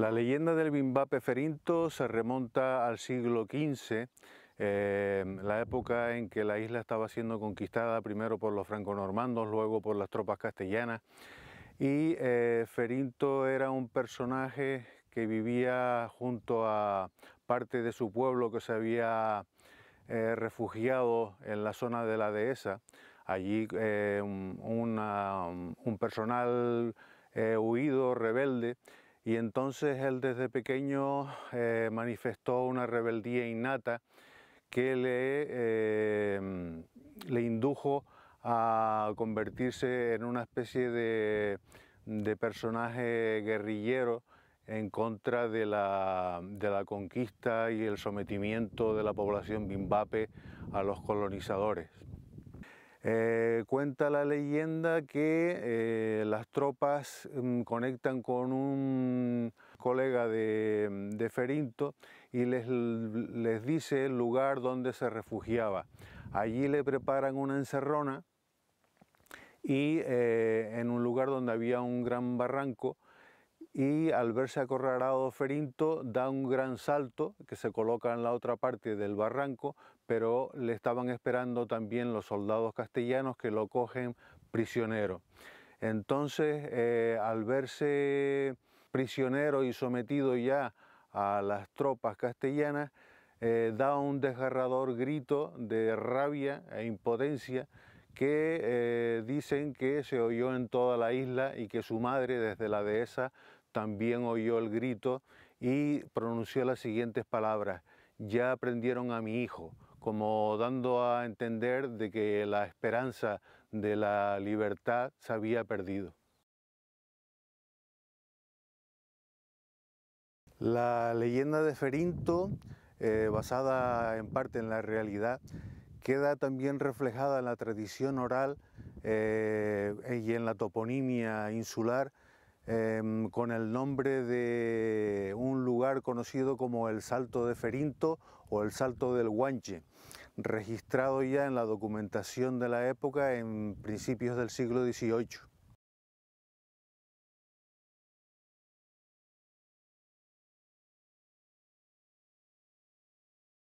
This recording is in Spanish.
La leyenda del Bimbape Ferinto se remonta al siglo XV, eh, la época en que la isla estaba siendo conquistada primero por los franco-normandos, luego por las tropas castellanas. Y eh, Ferinto era un personaje que vivía junto a parte de su pueblo que se había eh, refugiado en la zona de la dehesa. Allí un personal huido, rebelde, y entonces él desde pequeño eh, manifestó una rebeldía innata que le, em, le indujo a convertirse en una especie de, personaje guerrillero en contra de la, de la, conquista y el sometimiento de la población bimbape a los colonizadores. Eh, cuenta la leyenda que eh, las tropas mm, conectan con un colega de, mm, Ferinto y les, dice el lugar donde se refugiaba. Allí le preparan una encerrona y eh, en un lugar donde había un gran barranco y al verse acorralado Ferinto da un gran salto que se coloca en la otra parte del barranco, pero le estaban esperando también los soldados castellanos que lo cogen prisionero. Entonces, eh, al verse prisionero y sometido ya a las tropas castellanas, eh, da un desgarrador grito de rabia e impotencia que eh, dicen que se oyó en toda la isla y que su madre desde la dehesa también oyó el grito y pronunció las siguientes palabras, ya aprendieron a mi hijo, como dando a entender de que la esperanza de la libertad se había perdido. La leyenda de Ferinto, eh, basada en parte en la realidad, queda también reflejada en la tradición oral eh, y en la toponimia insular Em, con el nombre de un lugar conocido como el Salto de Ferinto o el Salto del Guanche, registrado ya en la documentación de la época en principios del siglo XVIII.